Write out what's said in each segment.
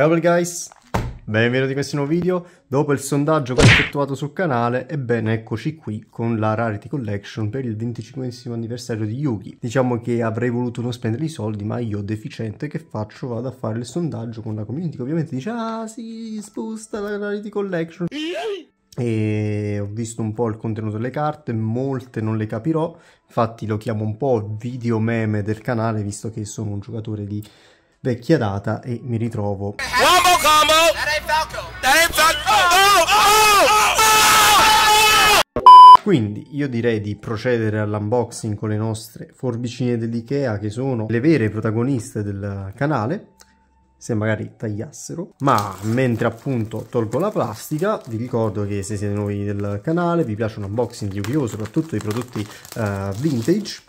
Hello guys, benvenuti in questo nuovo video. Dopo il sondaggio che ho effettuato sul canale, ebbene eccoci qui con la Rarity Collection per il 25 anniversario di Yuki. Diciamo che avrei voluto non spendere i soldi, ma io deficiente che faccio vado a fare il sondaggio con la community che ovviamente dice ah sì, sposta la Rarity Collection. E ho visto un po' il contenuto delle carte, molte non le capirò, infatti lo chiamo un po' video meme del canale visto che sono un giocatore di vecchia data e mi ritrovo. Quindi io direi di procedere all'unboxing con le nostre forbicine dell'IKEA che sono le vere protagoniste del canale se magari tagliassero ma mentre appunto tolgo la plastica vi ricordo che se siete nuovi del canale vi piace un unboxing di Yu-Gi-Oh! soprattutto i prodotti uh, vintage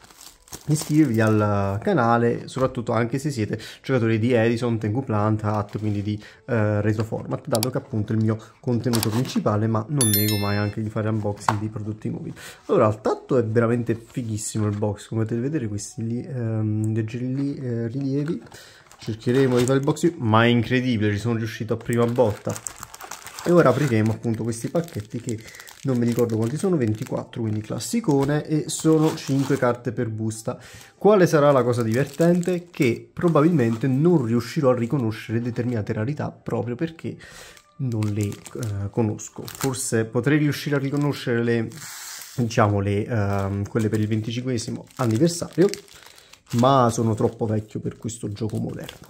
iscrivervi al canale, soprattutto anche se siete giocatori di Edison, Tengu Plant, Hat, quindi di eh, Retro Format, dato che appunto è il mio contenuto principale, ma non nego mai anche di fare unboxing di prodotti nuovi. Allora, il tatto è veramente fighissimo il box, come potete vedere questi li, ehm, leggeri eh, rilievi. Cercheremo di fare il box, ma è incredibile, ci sono riuscito a prima botta. E ora apriremo appunto questi pacchetti che non mi ricordo quanti sono, 24, quindi classicone, e sono 5 carte per busta. Quale sarà la cosa divertente? Che probabilmente non riuscirò a riconoscere determinate rarità proprio perché non le eh, conosco. Forse potrei riuscire a riconoscere le, diciamo, le, eh, quelle per il 25 anniversario, ma sono troppo vecchio per questo gioco moderno.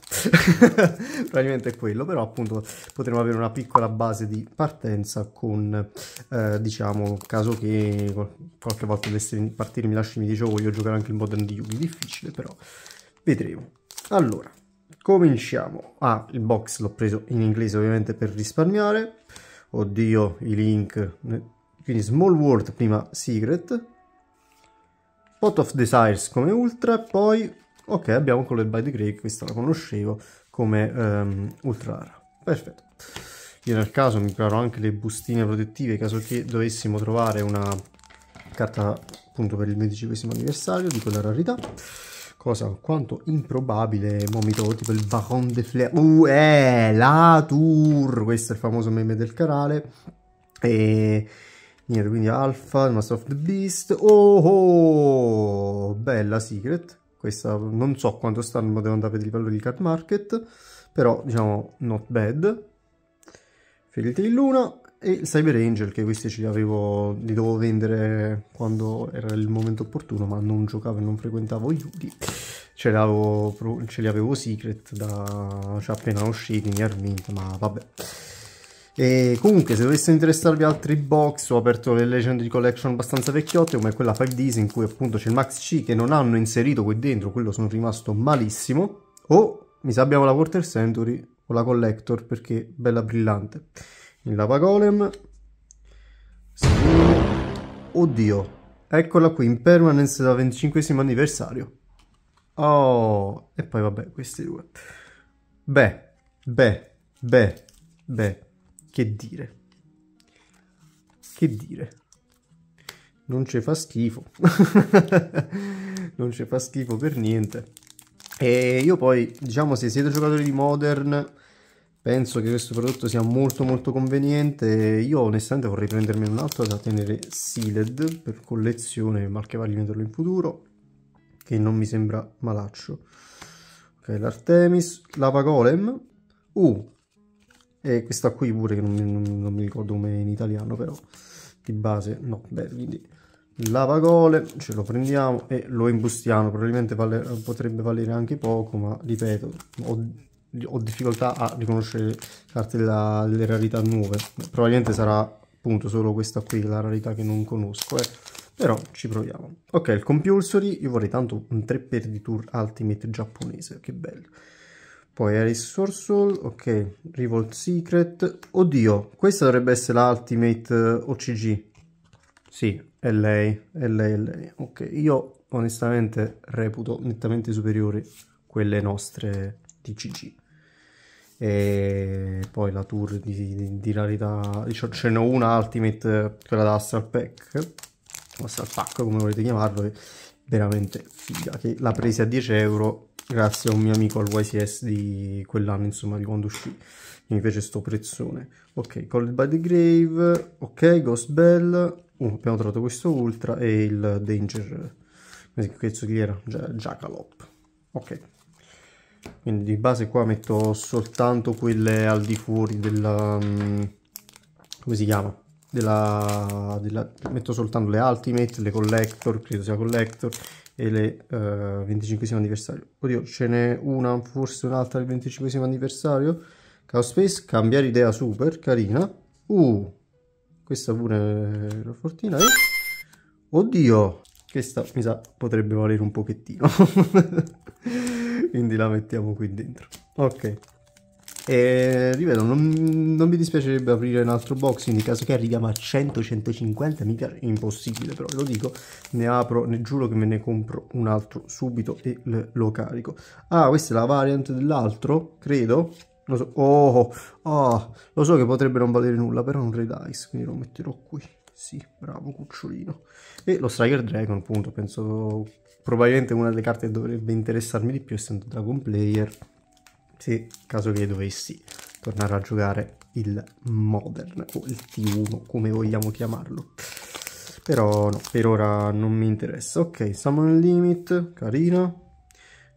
Probabilmente è quello, però appunto potremmo avere una piccola base di partenza con, eh, diciamo, caso che qualche volta dovesse partire mi lasci mi dice oh, voglio giocare anche il modern di Yugi, difficile però, vedremo. Allora, cominciamo. Ah, il box l'ho preso in inglese ovviamente per risparmiare. Oddio, i link. Quindi Small World prima Secret, Pot of Desires come ultra e poi, ok, abbiamo Colored by the Grey, questa la conoscevo come um, ultra rara. Perfetto. Io nel caso mi preparo anche le bustine protettive, caso che dovessimo trovare una carta appunto per il medicesimo anniversario di quella rarità. Cosa quanto improbabile, mo mi trovo tipo il Baron de Flea, Uh, eh, la Tour! Questo è il famoso meme del canale. E Niente, quindi Alpha, il Master of the Beast. Oh, oh, bella Secret. Questa non so quanto stanno, non devo andare a vedere il valore di card Market, però diciamo not bad. Ferite di Luna e il Cyber Angel, che questi ce li avevo, li dovevo vendere quando era il momento opportuno, ma non giocavo e non frequentavo Yugi. Ce li avevo, ce li avevo Secret, da, cioè appena usciti, mi Armint, ma vabbè. E comunque se dovessero interessarvi altri box ho aperto le Legendary Collection abbastanza vecchiotte come quella 5Ds in cui appunto c'è il Max C che non hanno inserito qui dentro, quello sono rimasto malissimo. O mi sa abbiamo la Quarter Century o la Collector perché bella brillante. Il Lava Golem Oddio, eccola qui in permanence da 25 anniversario. Oh, e poi vabbè, questi due. Beh, beh, beh, beh. Che dire? Che dire? Non ci fa schifo. non ci fa schifo per niente. E io poi, diciamo, se siete giocatori di Modern, penso che questo prodotto sia molto molto conveniente. Io onestamente vorrei prendermi un altro da tenere sealed per collezione, ma che vale venderlo in futuro, che non mi sembra malaccio. Ok, l'Artemis, Lava Golem. Uh, e questa qui pure, che non, non, non mi ricordo come in italiano, però di base no. Beh, quindi lavagole, ce lo prendiamo e lo imbustiamo. Probabilmente vale, potrebbe valere anche poco, ma ripeto, ho, ho difficoltà a riconoscere carte della, delle rarità nuove. Probabilmente sarà appunto solo questa qui, la rarità che non conosco. Eh però ci proviamo. Ok, il compulsory, io vorrei tanto un 3x di tour ultimate giapponese, che bello poi Aris Sorsoul, ok, Revolt Secret, oddio, questa dovrebbe essere la Ultimate eh, OCG, sì, è lei, è lei, è lei, ok, io onestamente reputo nettamente superiori quelle nostre TCG. E poi la tour di, di, di rarità, diciamo, ce n'ho una Ultimate, quella da Astral Pack, Astral Pack come volete chiamarlo, veramente figa, che la presa a 10 euro grazie a un mio amico al YCS di quell'anno, insomma, di quando uscì, mi fece sto prezzone. Ok, Called by the Grave, ok, Ghost Bell, uh, abbiamo trovato questo Ultra e il Danger, come cazzo chi era? Jackalop. Ok. Quindi di base qua metto soltanto quelle al di fuori della... Mm, come si chiama? Della, della, metto soltanto le Ultimate, le Collector, credo sia Collector, e le uh, eh, 25 anniversario. Oddio, ce n'è una, forse un'altra il 25 anniversario. Chaos Space, cambiare idea super, carina. Uh, questa pure è era fortina. Eh? Oddio, questa mi sa potrebbe valere un pochettino. Quindi la mettiamo qui dentro. Ok. E ripeto, non, non mi dispiacerebbe aprire un altro box in caso che arriviamo a 100-150, mi piace, impossibile però, lo dico, ne apro, ne giuro che me ne compro un altro subito e lo carico. Ah, questa è la variant dell'altro, credo. Lo so, oh, oh, lo so che potrebbe non valere nulla, però è un red ice, quindi lo metterò qui. Sì, bravo cucciolino. E lo Striker Dragon, appunto, penso probabilmente una delle carte che dovrebbe interessarmi di più essendo Dragon Player se caso che dovessi tornare a giocare il Modern o il T1 come vogliamo chiamarlo però no, per ora non mi interessa ok, Summon Limit, carino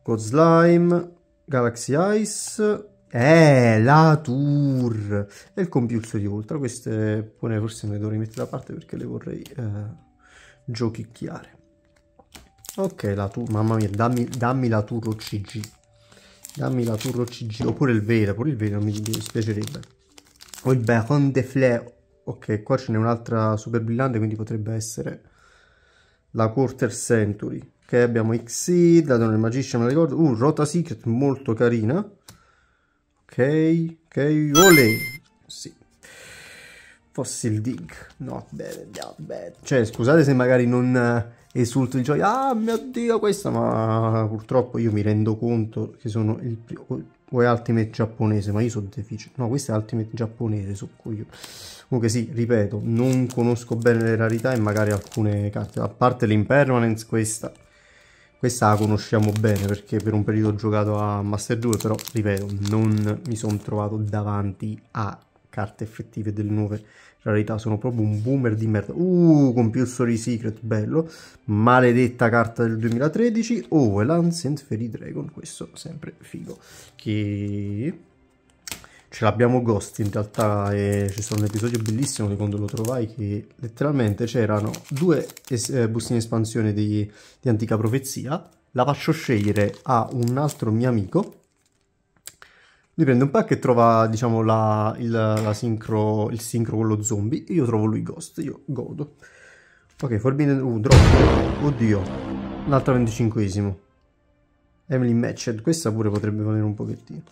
God Slime Galaxy Ice eh, la Tour e il Compulso di Ultra queste pure forse me le dovrei mettere da parte perché le vorrei eh, giochicchiare ok, la Tour, mamma mia, dammi, dammi la Tour OCG Dammi la turro CG, oppure il vera pure il vera mi dispiacerebbe. O il bacon de fleur. Ok, qua ce n'è un'altra super brillante, quindi potrebbe essere la quarter century. Ok, abbiamo Xyz, la del Magician, me la ricordo. Uh, Rota Secret, molto carina. Ok, ok, ole! Sì. Fossil Dig, not bad, not bad. Cioè, scusate se magari non esulto di gioia, ah mio dio questa, ma purtroppo io mi rendo conto che sono il primo, o è Ultimate giapponese, ma io sono deficit, no questa è Ultimate giapponese, so io. Comunque sì, ripeto, non conosco bene le rarità e magari alcune carte, a parte l'impermanence questa, questa la conosciamo bene perché per un periodo ho giocato a Master 2, però ripeto, non mi sono trovato davanti a carte effettive del nuove rarità, sono proprio un boomer di merda. Uh, story Secret, bello. Maledetta carta del 2013. Oh, e l'Ancient Fairy Dragon, questo sempre figo. Che... Ce l'abbiamo Ghost, in realtà eh, ci sono un episodio bellissimo di quando lo trovai che letteralmente c'erano due es- eh, in espansione di, di Antica Profezia. La faccio scegliere a un altro mio amico lui prende un pack e trova, diciamo, la, il, la sincro, il sincro con lo zombie. io trovo lui ghost, io godo. Ok, Forbidden... Uh, drop. Oddio. L'altra 25esimo. Emily Matched. Questa pure potrebbe valere un pochettino.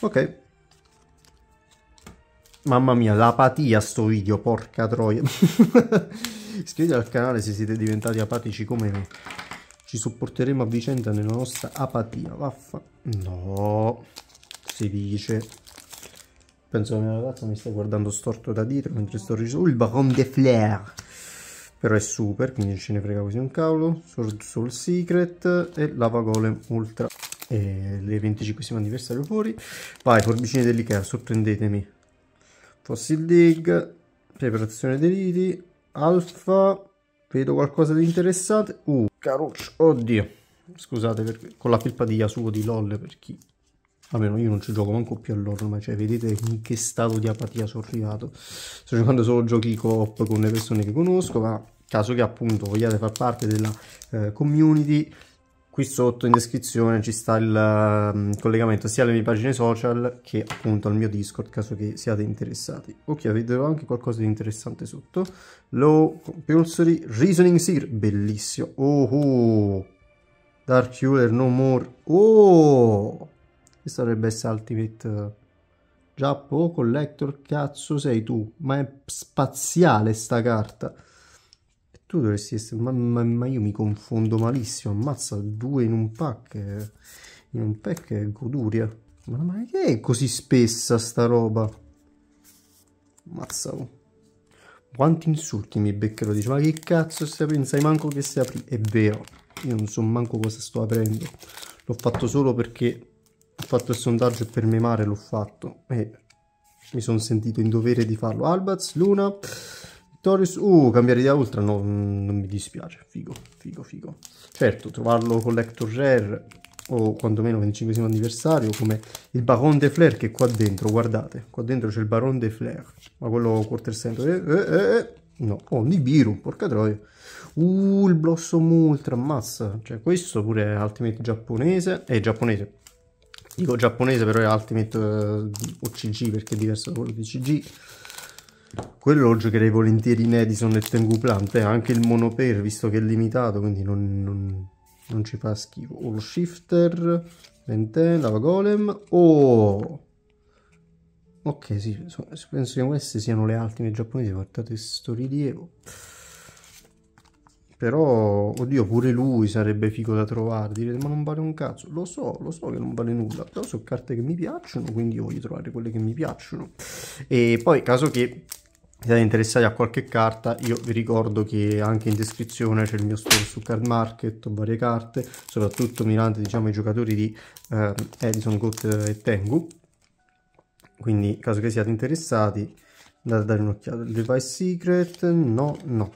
Ok. Mamma mia, l'apatia sto video, porca troia. Iscrivetevi al canale se siete diventati apatici come me. Ci sopporteremo a vicenda nella nostra apatia. Vaffa... No si dice. Penso che la mia ragazza mi stia guardando storto da dietro mentre sto registrando. Oh, il Baron de Flair. Però è super, quindi ce ne frega così un cavolo. Sword Soul Secret e Lava Golem Ultra. E le 25 anniversario fuori. Vai, forbicine dell'Ikea, sorprendetemi. Fossil Dig, preparazione dei riti, Alfa, vedo qualcosa di interessante. Uh, caruccio, oddio. Scusate per, con la di suo di LOL per chi Vabbè, io non ci gioco manco più all'orno, ma cioè, vedete in che stato di apatia sono arrivato. Sto giocando solo giochi co-op con le persone che conosco, ma caso che appunto vogliate far parte della eh, community, qui sotto in descrizione ci sta il um, collegamento sia alle mie pagine social che appunto al mio Discord, caso che siate interessati. Ok, avete anche qualcosa di interessante sotto. Low Compulsory Reasoning Seer, bellissimo. Oh, oh. Dark Healer No More. Oh! Questo dovrebbe essere Ultimate Giappo Collector, cazzo sei tu? Ma è spaziale sta carta. E tu dovresti essere... Ma, ma, ma, io mi confondo malissimo. Ammazza due in un pack. Eh. In un pack è goduria. Ma, ma che è così spessa sta roba? Ammazza. Oh. Quanti insulti mi beccherò. Dice, ma che cazzo stai aprendo? Sai manco che stai aprendo? È vero. Io non so manco cosa sto aprendo. L'ho fatto solo perché ho fatto il sondaggio per memare l'ho fatto e mi sono sentito in dovere di farlo. Albaz, Luna, Victorious, uh, cambiare idea Ultra, no, mm, non mi dispiace, figo, figo, figo. Certo, trovarlo Collector Rare o quantomeno 25 anniversario come il Baron de Flair che qua dentro, guardate, qua dentro c'è il Baron de Flair, ma quello quarter center, eh, eh, eh, eh, no, oh, Nibiru, porca troia. Uh, il Blossom Ultra, ammazza, cioè questo pure è Ultimate giapponese, è eh, giapponese, dico giapponese però è Ultimate uh, eh, OCG perché è diverso da quello di CG quello lo giocherei volentieri in Edison e Tengu Plant eh, anche il monopair visto che è limitato quindi non, non, non ci fa schifo o lo shifter Venten, lava golem oh ok sì penso che queste siano le ultime giapponesi guardate questo rilievo però, oddio, pure lui sarebbe figo da trovare. direte ma non vale un cazzo. Lo so, lo so che non vale nulla. Però sono carte che mi piacciono, quindi io voglio trovare quelle che mi piacciono. E poi, caso che siete interessati a qualche carta, io vi ricordo che anche in descrizione c'è il mio store su Card Market, ho varie carte, soprattutto mirante diciamo i giocatori di eh, Edison, Goat e Tengu. Quindi, caso che siate interessati, andate a dare un'occhiata. Device Secret? No, no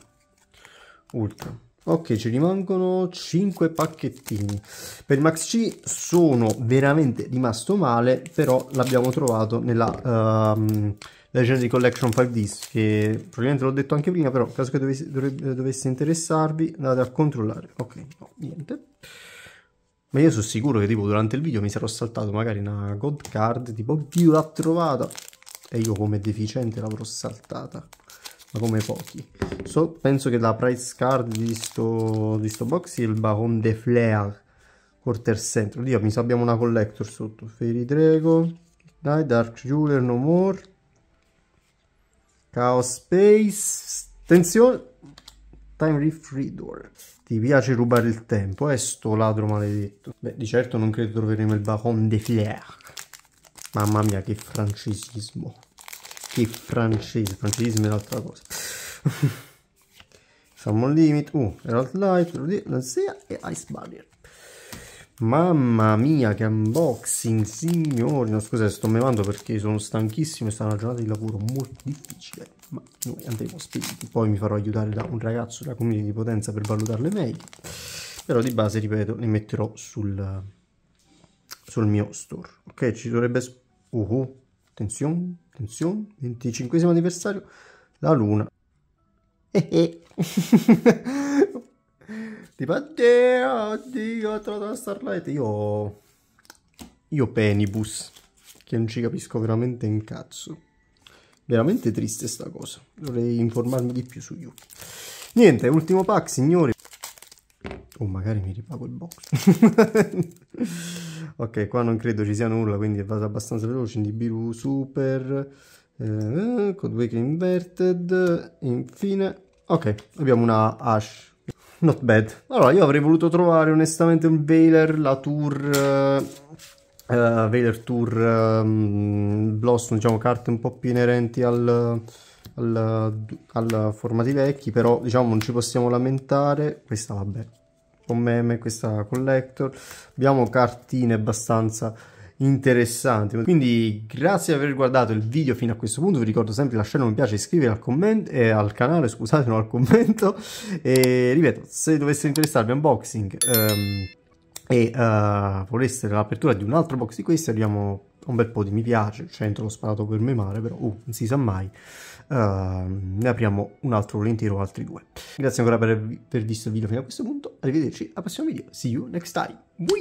ultra ok ci rimangono 5 pacchettini per il max c sono veramente rimasto male però l'abbiamo trovato nella um, ehm, Legendary Collection 5 Disc che probabilmente l'ho detto anche prima però caso che dovesse, dovesse interessarvi andate a controllare ok no niente ma io sono sicuro che tipo durante il video mi sarò saltato magari una god card tipo oddio l'ha trovata e io come deficiente l'avrò saltata ma come pochi. So, penso che la price card di sto, di sto box sia il Baron de Flair Quarter Center. Dio, mi sa abbiamo una collector sotto. Fairy Drago, Night, Dark Jeweler, No More, Chaos Space, attenzione, Time Rift Reader. Ti piace rubare il tempo, eh, sto ladro maledetto. Beh, di certo non credo troveremo il Baron de Flair. Mamma mia, che francesismo i francesi, francesismo è un'altra cosa. Salmon Limit, uh, Herald Light, Lansea e Ice Barrier. Mamma mia, che unboxing, signori! No, scusate, sto memando perché sono stanchissimo, è stata una giornata di lavoro molto difficile, ma noi andremo spediti. Poi mi farò aiutare da un ragazzo della community di potenza per valutarle meglio. Però di base, ripeto, le metterò sul, sul mio store. Ok, ci dovrebbe... Uh, -huh. attenzione! attenzione, 25 anniversario, la luna. Eh eh. tipo, addio, addio, ho trovato la Starlight. Io, io penibus, che non ci capisco veramente in cazzo. Veramente triste sta cosa, dovrei informarmi di più su Yuki. Niente, ultimo pack, signori. O oh, magari mi ripago il box. ok, qua non credo ci sia nulla, quindi vado abbastanza veloce, quindi Super, eh, Codewake Inverted, infine, ok, abbiamo una Ash, not bad. Allora, io avrei voluto trovare onestamente un Veiler, la Tour... Uh, eh, eh, Veiler Tour um, Blossom, diciamo carte un po' più inerenti al, al, al formati vecchi, però diciamo non ci possiamo lamentare, questa vabbè un meme questa collector abbiamo cartine abbastanza interessanti quindi grazie di aver guardato il video fino a questo punto vi ricordo sempre lasciare un mi piace iscrivervi al commento eh, al canale scusate non al commento e ripeto se dovesse interessarvi unboxing ehm, e uh, voleste l'apertura di un altro box di questi abbiamo un bel po' di mi piace, centro l'ho sparato per memare però uh, non si sa mai uh, ne apriamo un altro volentieri altri due grazie ancora per aver visto il video fino a questo punto arrivederci al prossimo video see you next time Bui!